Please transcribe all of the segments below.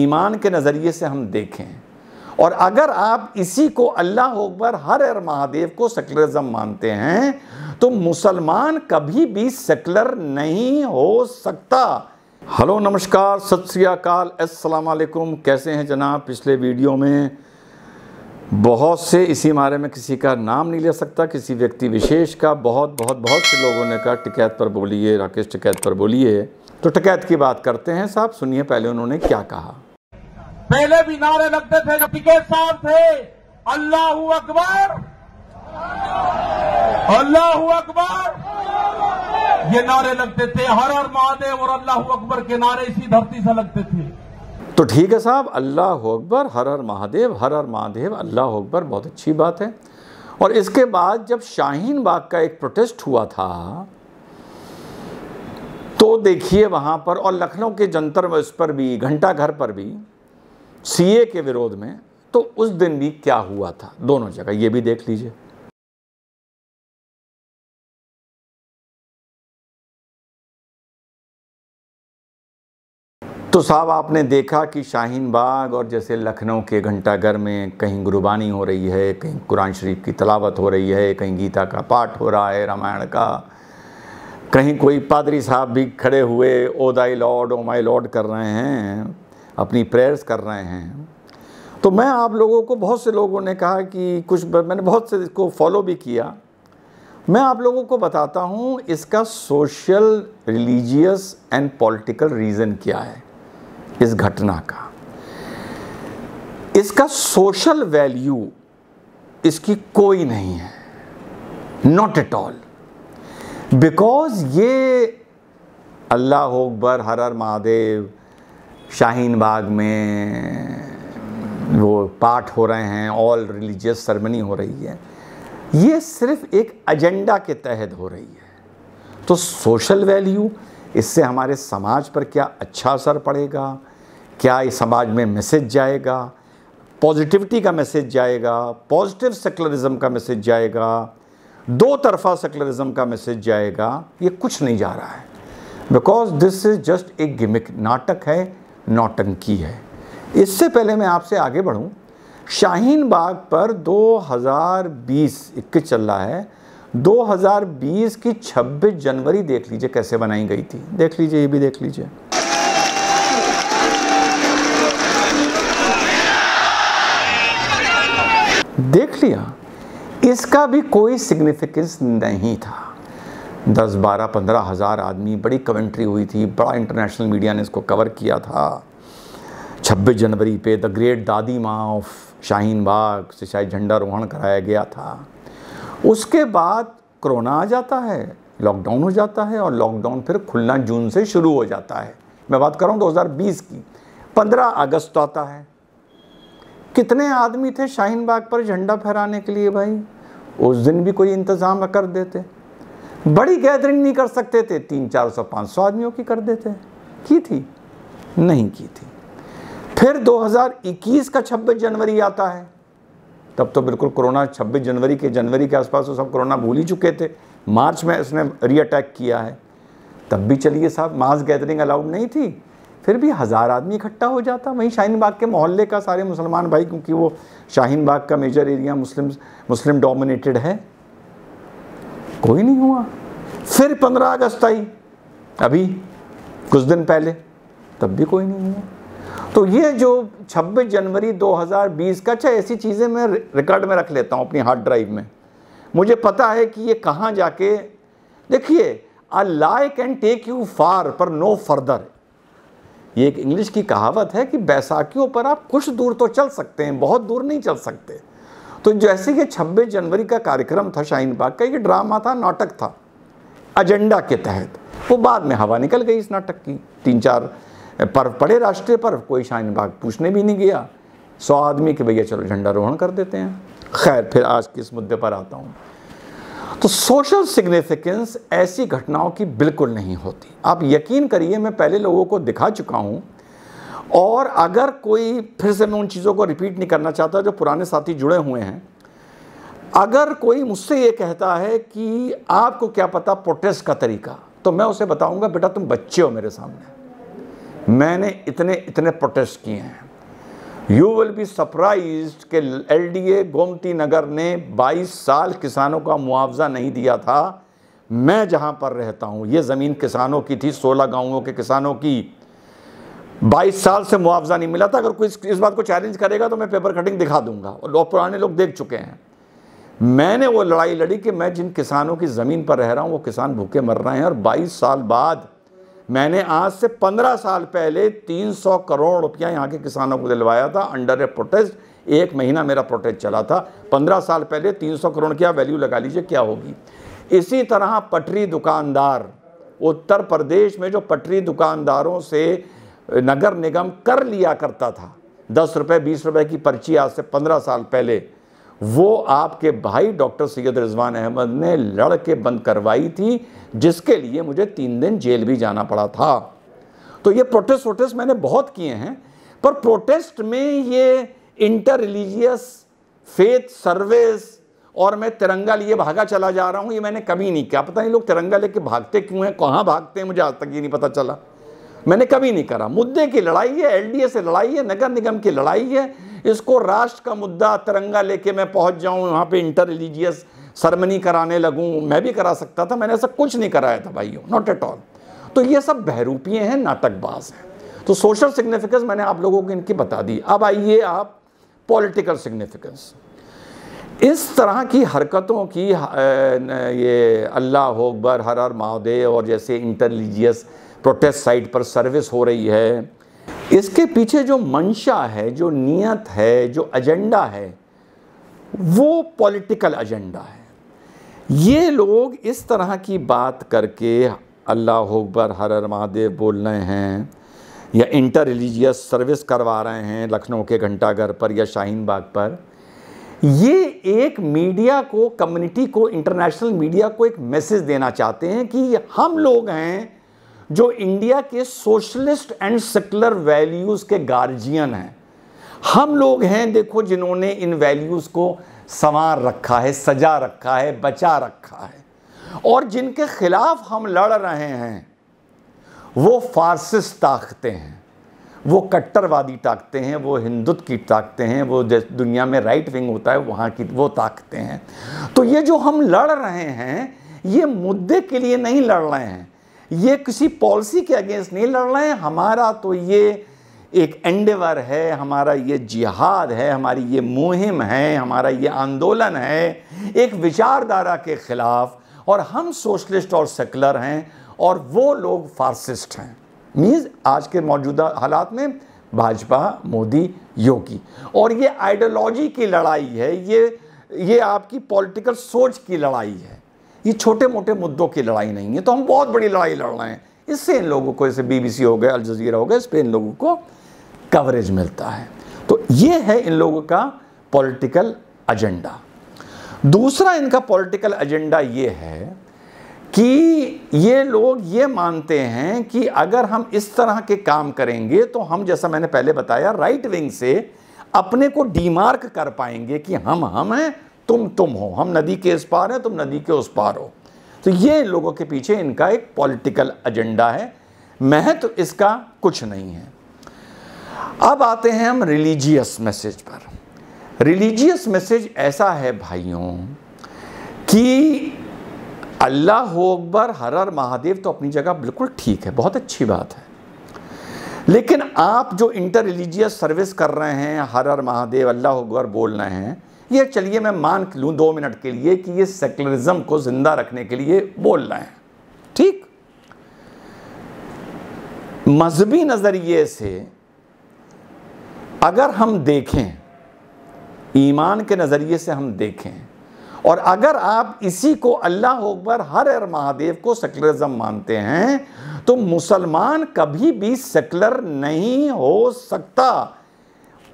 ईमान के नज़रिए से हम देखें और अगर आप इसी को अल्लाह अकबर हर हर महादेव को सेकुलरिज्म मानते हैं तो मुसलमान कभी भी सेकुलर नहीं हो सकता हेलो नमस्कार सत अस्सलाम वालेकुम कैसे हैं जनाब पिछले वीडियो में बहुत से इसी बारे में किसी का नाम नहीं ले सकता किसी व्यक्ति विशेष का बहुत बहुत बहुत से लोगों ने कहा टिकैत पर बोलिए राकेश टिकैत पर बोलिए तो टकैत की बात करते हैं साहब सुनिए पहले उन्होंने क्या कहा पहले भी नारे लगते थे जब साहब थे अल्लाह अकबर अल्लाह अकबर ये नारे लगते थे हर हर महादेव और अल्लाह अकबर के नारे इसी धरती से लगते थे तो ठीक है साहब अल्लाह अकबर हर हर महादेव हर हर महादेव अल्लाह अकबर बहुत अच्छी बात है और इसके बाद जब शाहीन बाग का एक प्रोटेस्ट हुआ था तो देखिए वहाँ पर और लखनऊ के जंतर इस पर भी घंटा घर पर भी सीए के विरोध में तो उस दिन भी क्या हुआ था दोनों जगह ये भी देख लीजिए तो साहब आपने देखा कि शाहीन बाग और जैसे लखनऊ के घंटाघर में कहीं गुरबानी हो रही है कहीं कुरान शरीफ की तलावत हो रही है कहीं गीता का पाठ हो रहा है रामायण का कहीं कोई पादरी साहब भी खड़े हुए O thy lord O my lord कर रहे हैं अपनी प्रेयर्स कर रहे हैं तो मैं आप लोगों को बहुत से लोगों ने कहा कि कुछ मैंने बहुत से इसको फॉलो भी किया मैं आप लोगों को बताता हूँ इसका social religious and political reason क्या है इस घटना का इसका सोशल वैल्यू इसकी कोई नहीं है नॉट एट ऑल बिकॉज ये अल्लाह अकबर हर हर महादेव शाहीन बाग में वो पाठ हो रहे हैं ऑल रिलीजियस सरमनी हो रही है ये सिर्फ एक एजेंडा के तहत हो रही है तो सोशल वैल्यू इससे हमारे समाज पर क्या अच्छा असर पड़ेगा क्या इस समाज में मैसेज जाएगा पॉजिटिविटी का मैसेज जाएगा पॉजिटिव सेकुलरिज्म का मैसेज जाएगा दो तरफा सेकुलरिज्म का मैसेज जाएगा ये कुछ नहीं जा रहा है बिकॉज दिस इज जस्ट एक गिमिक नाटक है नौटंकी है इससे पहले मैं आपसे आगे बढ़ूँ शाहीन बाग पर 2020 इक्कीस चल रहा है 2020 की 26 जनवरी देख लीजिए कैसे बनाई गई थी देख लीजिए ये भी देख लीजिए देख लिया इसका भी कोई सिग्निफिकेंस नहीं था दस बारह पंद्रह हज़ार आदमी बड़ी कमेंट्री हुई थी बड़ा इंटरनेशनल मीडिया ने इसको कवर किया था छब्बीस जनवरी पे द ग्रेट दादी माँ ऑफ शाहीन बाग से शायद झंडा रोहण कराया गया था उसके बाद कोरोना आ जाता है लॉकडाउन हो जाता है और लॉकडाउन फिर खुलना जून से शुरू हो जाता है मैं बात कर रहा हूँ दो हज़ार बीस की पंद्रह अगस्त आता है कितने आदमी थे शाहीन बाग पर झंडा फहराने के लिए भाई उस दिन भी कोई इंतज़ाम कर देते बड़ी गैदरिंग नहीं कर सकते थे तीन चार सौ पाँच सौ आदमियों की कर देते की थी नहीं की थी फिर 2021 का 26 जनवरी आता है तब तो बिल्कुल कोरोना 26 जनवरी के जनवरी के आसपास तो सब कोरोना भूल ही चुके थे मार्च में इसने रीअटैक किया है तब भी चलिए साहब मास गैदरिंग अलाउड नहीं थी फिर भी हज़ार आदमी इकट्ठा हो जाता वहीं शाहीन बाग के मोहल्ले का सारे मुसलमान भाई क्योंकि वो शाहीन बाग का major area Muslim Muslim dominated है कोई नहीं हुआ फिर पंद्रह अगस्त आई अभी कुछ दिन पहले तब भी कोई नहीं हुआ तो ये जो 26 जनवरी 2020 का अच्छा ऐसी चीज़ें मैं रिकॉर्ड में रख लेता हूँ अपनी हार्ड ड्राइव में मुझे पता है कि ये कहाँ जाके देखिए a lie can take you far पर नो फर्दर ये एक इंग्लिश की कहावत है कि बैसाखियों पर आप कुछ दूर तो चल सकते हैं बहुत दूर नहीं चल सकते तो जैसे कि छब्बीस जनवरी का कार्यक्रम था शाहीन बाग का ये ड्रामा था नाटक था एजेंडा के तहत वो बाद में हवा निकल गई इस नाटक की तीन चार पर्व पड़े राष्ट्रीय पर्व कोई शाहीन बाग पूछने भी नहीं गया सौ आदमी के भैया चलो झंडा रोहण कर देते हैं खैर फिर आज किस मुद्दे पर आता हूँ तो सोशल सिग्निफिकेंस ऐसी घटनाओं की बिल्कुल नहीं होती आप यकीन करिए मैं पहले लोगों को दिखा चुका हूँ और अगर कोई फिर से मैं उन चीज़ों को रिपीट नहीं करना चाहता जो पुराने साथी जुड़े हुए हैं अगर कोई मुझसे ये कहता है कि आपको क्या पता प्रोटेस्ट का तरीका तो मैं उसे बताऊंगा बेटा तुम बच्चे हो मेरे सामने मैंने इतने इतने प्रोटेस्ट किए हैं यू विल बी सरप्राइज कि एलडीए गोमती नगर ने 22 साल किसानों का मुआवजा नहीं दिया था मैं जहां पर रहता हूं ये ज़मीन किसानों की थी 16 गांवों के किसानों की 22 साल से मुआवजा नहीं मिला था अगर कोई इस बात को चैलेंज करेगा तो मैं पेपर कटिंग दिखा दूंगा और पुराने लोग देख चुके हैं मैंने वो लड़ाई लड़ी कि मैं जिन किसानों की ज़मीन पर रह रहा हूँ वो किसान भूखे मर रहे हैं और बाईस साल बाद मैंने आज से 15 साल पहले 300 करोड़ रुपया यहाँ के किसानों को दिलवाया था अंडर ए प्रोटेस्ट एक महीना मेरा प्रोटेस्ट चला था 15 साल पहले 300 करोड़ की आप वैल्यू लगा लीजिए क्या होगी इसी तरह पटरी दुकानदार उत्तर प्रदेश में जो पटरी दुकानदारों से नगर निगम कर लिया करता था दस रुपये बीस रुपये की पर्ची आज से पंद्रह साल पहले वो आपके भाई डॉक्टर सैयद रिजवान अहमद ने लड़के बंद करवाई थी जिसके लिए मुझे तीन दिन जेल भी जाना पड़ा था तो ये प्रोटेस्ट वोटेस्ट मैंने बहुत किए हैं पर प्रोटेस्ट में ये इंटर रिलीजियस फेथ सर्विस और मैं तिरंगा लिए भागा चला जा रहा हूँ ये मैंने कभी नहीं किया पता नहीं लोग तिरंगा लेके भागते क्यों हैं कहाँ भागते हैं मुझे आज तक ये नहीं पता चला मैंने कभी नहीं करा मुद्दे की लड़ाई है एलडीए से लड़ाई है नगर निगम की लड़ाई है इसको राष्ट्र का मुद्दा तिरंगा लेके मैं पहुंच जाऊं यहाँ पे इंटर रिलीजियस सरमनी कराने लगूं मैं भी करा सकता था मैंने ऐसा कुछ नहीं कराया था भाइयों नॉट एट ऑल तो ये सब बहरूपीय हैं नाटकबाज हैं तो सोशल सिग्निफिकेंस मैंने आप लोगों को इनकी बता दी अब आइए आप पॉलिटिकल सिग्निफिकेंस इस तरह की हरकतों की ये अल्लाह अकबर हर हर महादेव और जैसे इंटरलीजियस प्रोटेस्ट साइट पर सर्विस हो रही है इसके पीछे जो मंशा है जो नीयत है जो एजेंडा है वो पॉलिटिकल एजेंडा है ये लोग इस तरह की बात करके अल्लाह अकबर हर हर महादेव बोल रहे हैं या इंटर रिलीजियस सर्विस करवा रहे हैं लखनऊ के घंटाघर पर या शाहीन बाग पर ये एक मीडिया को कम्युनिटी को इंटरनेशनल मीडिया को एक मैसेज देना चाहते हैं कि हम लोग हैं जो इंडिया के सोशलिस्ट एंड सेकुलर वैल्यूज़ के गार्जियन हैं हम लोग हैं देखो जिन्होंने इन वैल्यूज़ को संवार रखा है सजा रखा है बचा रखा है और जिनके खिलाफ हम लड़ रहे हैं वो फारसिस ताकते हैं वो कट्टरवादी ताकते हैं वो हिंदुत्व की ताकते हैं वो जैसे दुनिया में राइट विंग होता है वहाँ की वो ताकते हैं तो ये जो हम लड़ रहे हैं ये मुद्दे के लिए नहीं लड़ रहे हैं ये किसी पॉलिसी के अगेंस्ट नहीं लड़ रहे हैं हमारा तो ये एक एंडेवर है हमारा ये जिहाद है हमारी ये मुहिम है हमारा ये आंदोलन है एक विचारधारा के ख़िलाफ़ और हम सोशलिस्ट और सेकुलर हैं और वो लोग फार्सिस्ट हैं मीन्स आज के मौजूदा हालात में भाजपा मोदी योगी और ये आइडियोलॉजी की लड़ाई है ये ये आपकी पॉलिटिकल सोच की लड़ाई है ये छोटे मोटे मुद्दों की लड़ाई नहीं है तो हम बहुत बड़ी लड़ाई लड़ रहे हैं इससे इन लोगों को जैसे बीबीसी हो गया अलजजीरा हो गया इस पर इन लोगों को कवरेज मिलता है तो ये है इन लोगों का पॉलिटिकल एजेंडा दूसरा इनका पॉलिटिकल एजेंडा ये है कि ये लोग ये मानते हैं कि अगर हम इस तरह के काम करेंगे तो हम जैसा मैंने पहले बताया राइट विंग से अपने को डीमार्क कर पाएंगे कि हम हम हैं तुम तुम हो हम नदी के इस पार हैं तुम नदी के उस पार हो तो ये लोगों के पीछे इनका एक पॉलिटिकल एजेंडा है महत्व तो इसका कुछ नहीं है अब आते हैं हम रिलीजियस मैसेज पर रिलीजियस मैसेज ऐसा है भाइयों कि अल्लाह हो अकबर हर हर महादेव तो अपनी जगह बिल्कुल ठीक है बहुत अच्छी बात है लेकिन आप जो इंटर रिलीजियस सर्विस कर रहे हैं हर हर महादेव अल्लाह अकबर बोल रहे हैं ये चलिए मैं मान लूँ दो मिनट के लिए कि ये सेकुलरिज्म को जिंदा रखने के लिए बोल रहे हैं ठीक मजहबी नज़रिए से अगर हम देखें ईमान के नज़रिए से हम देखें और अगर आप इसी को अल्लाह अकबर हर हर महादेव को सेकुलरिज्म मानते हैं तो मुसलमान कभी भी सेकुलर नहीं हो सकता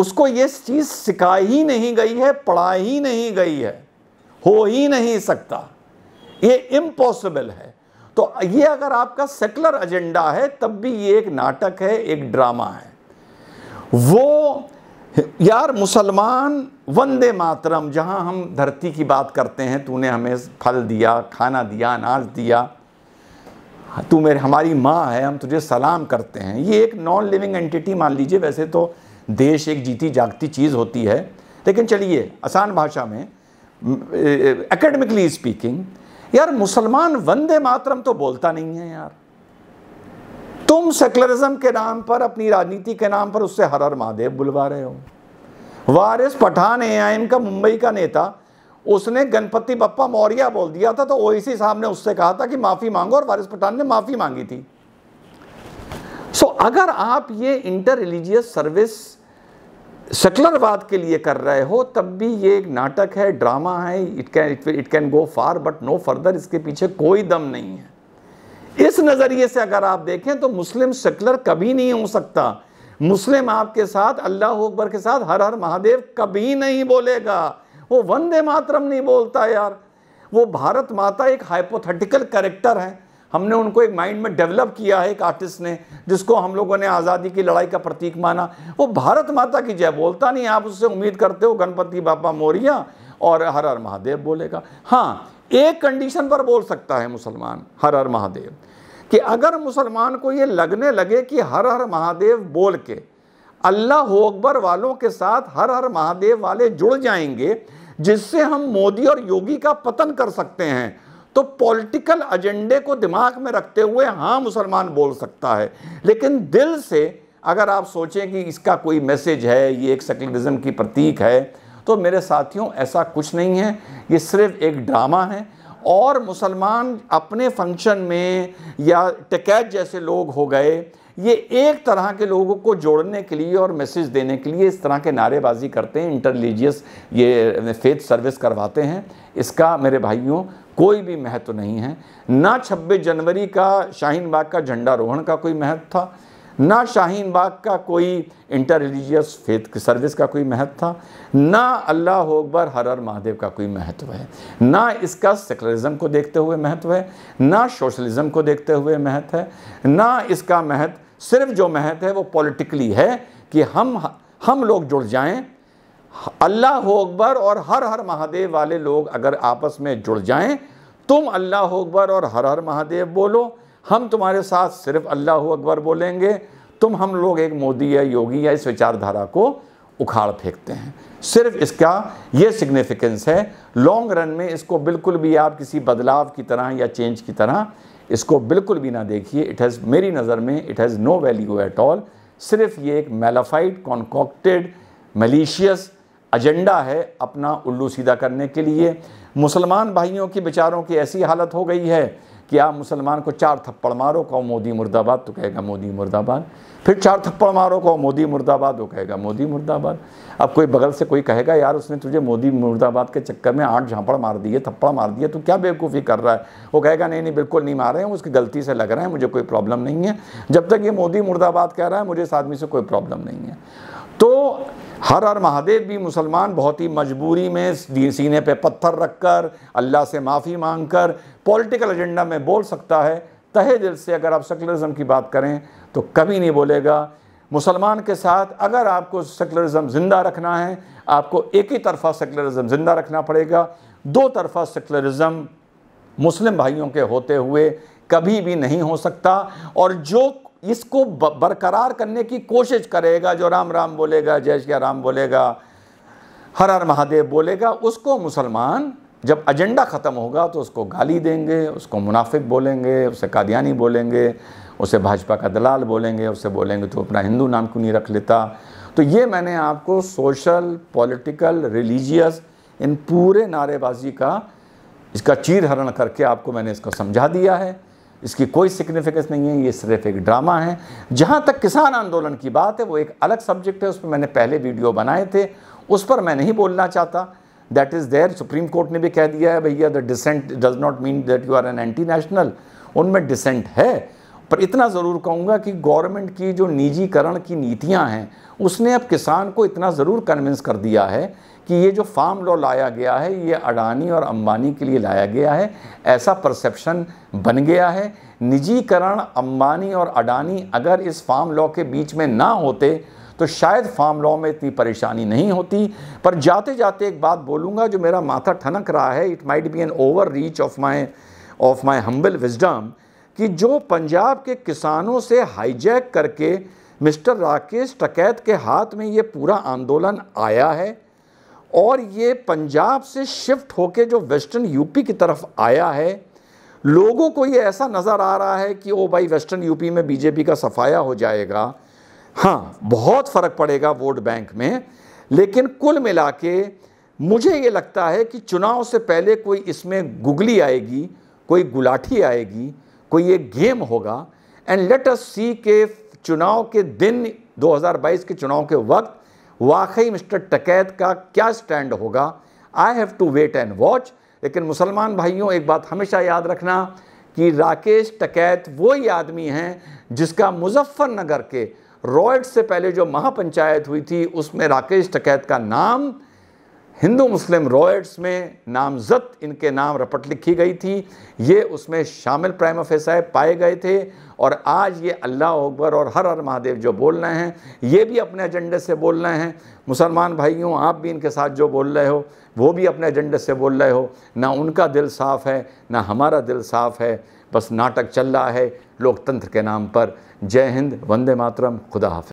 उसको ये चीज़ सिखाई ही नहीं गई है पढ़ाई ही नहीं गई है हो ही नहीं सकता ये इम्पॉसिबल है तो ये अगर आपका सेकुलर एजेंडा है तब भी ये एक नाटक है एक ड्रामा है वो यार मुसलमान वंदे मातरम जहां हम धरती की बात करते हैं तूने हमें फल दिया खाना दिया अनाज दिया तू मेरे हमारी माँ है हम तुझे सलाम करते हैं ये एक नॉन लिविंग एंटिटी मान लीजिए वैसे तो देश एक जीती जागती चीज़ होती है लेकिन चलिए आसान भाषा में एकेडमिकली स्पीकिंग यार मुसलमान वंदे मातरम तो बोलता नहीं है यार तुम सेकुलरिज्म के नाम पर अपनी राजनीति के नाम पर उससे हर हर महादेव बुलवा रहे हो वारिस पठान ए आई का मुंबई का नेता उसने गणपति बप्पा मौर्य बोल दिया था तो ओएसी साहब ने उससे कहा था कि माफ़ी मांगो और वारिस पठान ने माफ़ी मांगी थी सो so, अगर आप ये इंटर रिलीजियस सर्विस सेकुलरवाद के लिए कर रहे हो तब भी ये एक नाटक है ड्रामा है it can it can go far but no further इसके पीछे कोई दम नहीं है इस नज़रिए से अगर आप देखें तो मुस्लिम सेकुलर कभी नहीं हो सकता मुस्लिम आपके साथ अल्लाह अकबर के साथ हर हर महादेव कभी नहीं बोलेगा वो वंदे मातरम नहीं बोलता यार वो भारत माता एक हाइपोथेटिकल करेक्टर है हमने उनको एक माइंड में डेवलप किया है एक आर्टिस्ट ने जिसको हम लोगों ने आज़ादी की लड़ाई का प्रतीक माना वो भारत माता की जय बोलता नहीं आप उससे उम्मीद करते हो गणपति बापा मोरिया और हर हर महादेव बोलेगा हाँ एक कंडीशन पर बोल सकता है मुसलमान हर हर महादेव कि अगर मुसलमान को ये लगने लगे कि हर हर महादेव बोल के अल्लाह हो अकबर वालों के साथ हर हर महादेव वाले जुड़ जाएंगे जिससे हम मोदी और योगी का पतन कर सकते हैं तो पॉलिटिकल एजेंडे को दिमाग में रखते हुए हाँ मुसलमान बोल सकता है लेकिन दिल से अगर आप सोचें कि इसका कोई मैसेज है ये एक सेकुलरिज्म की प्रतीक है तो मेरे साथियों ऐसा कुछ नहीं है ये सिर्फ एक ड्रामा है और मुसलमान अपने फंक्शन में या टिकैत जैसे लोग हो गए ये एक तरह के लोगों को जोड़ने के लिए और मैसेज देने के लिए इस तरह के नारेबाजी करते हैं इंटरलीजियस ये फेथ सर्विस करवाते हैं इसका मेरे भाइयों कोई भी महत्व नहीं है ना छब्बीस जनवरी का शाहीन बाग का झंडा रोहण का कोई महत्व था ना शाहीन बाग का कोई इंटर रिलीजियस फेथ की सर्विस का कोई महत्व था ना अल्लाह अकबर हर हर महादेव का कोई महत्व है ना इसका सेकुलरिज्म को देखते हुए महत्व है ना सोशलिज्म को देखते हुए महत्व है ना इसका महत्व सिर्फ जो महत्व है वो पॉलिटिकली है कि हम हम लोग जुड़ जाएं अल्लाह हो अकबर और हर हर महादेव वाले लोग अगर आपस में जुड़ जाएं तुम अल्लाह हो अकबर और हर हर महादेव बोलो हम तुम्हारे साथ सिर्फ अल्लाह हो अकबर बोलेंगे तुम हम लोग एक मोदी या योगी या इस विचारधारा को उखाड़ फेंकते हैं सिर्फ इसका ये सिग्निफिकेंस है लॉन्ग रन में इसको बिल्कुल भी आप किसी बदलाव की तरह या चेंज की तरह इसको बिल्कुल भी ना देखिए इट हैज़ मेरी नज़र में it has no value at all सिर्फ ये एक मेलाफाइड कॉन्कॉक्टेड मलिशियस एजेंडा है अपना उल्लू सीधा करने के लिए मुसलमान भाइयों के बेचारों की ऐसी हालत हो गई है कि आप मुसलमान को चार थप्पड़ मारो कहो मोदी मुर्दाबाद तो कहेगा मोदी मुर्दाबाद फिर चार थप्पड़ मारो कहो मोदी मुर्दाबाद वो तो कहेगा मोदी मुर्दाबाद अब कोई बगल से कोई कहेगा यार उसने तुझे मोदी मुर्दाबाद के चक्कर में आठ झांपड़ मार दिए थप्पड़ मार दिए तो क्या बेवकूफ़ी कर रहा है वो कहेगा नहीं नहीं बिल्कुल नहीं मार रहे हैं उसकी गलती से लग रहे हैं मुझे कोई प्रॉब्लम नहीं है जब तक ये मोदी मुर्दाबाद कह रहा है मुझे इस आदमी से कोई प्रॉब्लम नहीं है तो हर हर महादेव भी मुसलमान बहुत ही मजबूरी में सीने पे पत्थर रखकर अल्लाह से माफ़ी मांग कर पॉलिटिकल एजेंडा में बोल सकता है तहे दिल से अगर आप सेकुलरिज्म की बात करें तो कभी नहीं बोलेगा मुसलमान के साथ अगर आपको सेकुलरिज्म ज़िंदा रखना है आपको एक ही तरफा सेकुलरिज्म ज़िंदा रखना पड़ेगा दो तरफा सेकुलरिज्म मुस्लिम भाइयों के होते हुए कभी भी नहीं हो सकता और जो इसको बरकरार करने की कोशिश करेगा जो राम राम बोलेगा जय श्या राम बोलेगा हर हर महादेव बोलेगा उसको मुसलमान जब एजेंडा ख़त्म होगा तो उसको गाली देंगे उसको मुनाफिक बोलेंगे उसे कादियानी बोलेंगे उसे भाजपा का दलाल बोलेंगे उसे बोलेंगे तो अपना हिंदू नाम क्यों नहीं रख लेता तो ये मैंने आपको सोशल पॉलिटिकल रिलीजियस इन पूरे नारेबाजी का इसका चीर हरण करके आपको मैंने इसको समझा दिया है इसकी कोई सिग्निफिकेंस नहीं है ये सिर्फ एक ड्रामा है जहाँ तक किसान आंदोलन की बात है वो एक अलग सब्जेक्ट है उस पर मैंने पहले वीडियो बनाए थे उस पर मैं नहीं बोलना चाहता that is there supreme court ने भी कह दिया है भैया the dissent does not mean that you are an anti national उनमें डिसेंट है पर इतना ज़रूर कहूँगा कि गवर्नमेंट की जो निजीकरण की नीतियाँ हैं उसने अब किसान को इतना ज़रूर कन्विंस कर दिया है कि ये जो फार्म लॉ लाया गया है ये अडानी और अंबानी के लिए लाया गया है ऐसा परसेप्शन बन गया है निजीकरण अंबानी और अडानी अगर इस फार्म लॉ के बीच में ना होते तो शायद फार्म लॉ में इतनी परेशानी नहीं होती पर जाते जाते एक बात बोलूँगा जो मेरा माथा ठनक रहा है it might be an overreach of my of my humble wisdom कि जो पंजाब के किसानों से हाईजैक करके मिस्टर राकेश टकैत के हाथ में ये पूरा आंदोलन आया है और ये पंजाब से शिफ्ट होके जो वेस्टर्न यूपी की तरफ आया है लोगों को ये ऐसा नज़र आ रहा है कि ओ भाई वेस्टर्न यूपी में बीजेपी का सफाया हो जाएगा हाँ बहुत फ़र्क पड़ेगा वोट बैंक में लेकिन कुल मिला के मुझे ये लगता है कि चुनाव से पहले कोई इसमें गुगली आएगी कोई गुलाठी आएगी कोई ये गेम होगा एंड लेट अस सी के चुनाव के दिन 2022 के चुनाव के वक्त वाकई मिस्टर टकैत का क्या स्टैंड होगा I have to wait and watch लेकिन मुसलमान भाइयों एक बात हमेशा याद रखना कि राकेश टकैत वही आदमी हैं जिसका मुजफ्फरनगर के रॉयड से पहले जो महापंचायत हुई थी उसमें राकेश टकैत का नाम हिंदू मुस्लिम रॉयट्स में नामजद इनके नाम रपट लिखी गई थी ये उसमें शामिल प्राइम ऑफिसाए पाए गए थे और आज ये अल्लाह अकबर और हर हर महादेव जो बोल रहे हैं ये भी अपने एजेंडे से बोल रहे हैं मुसलमान भाइयों आप भी इनके साथ जो बोल रहे हो वो भी अपने एजेंडे से बोल रहे हो ना उनका दिल साफ़ है ना हमारा दिल साफ़ है बस नाटक चल रहा है लोकतंत्र के नाम पर जय हिंद वंदे मातरम खुदा हाफ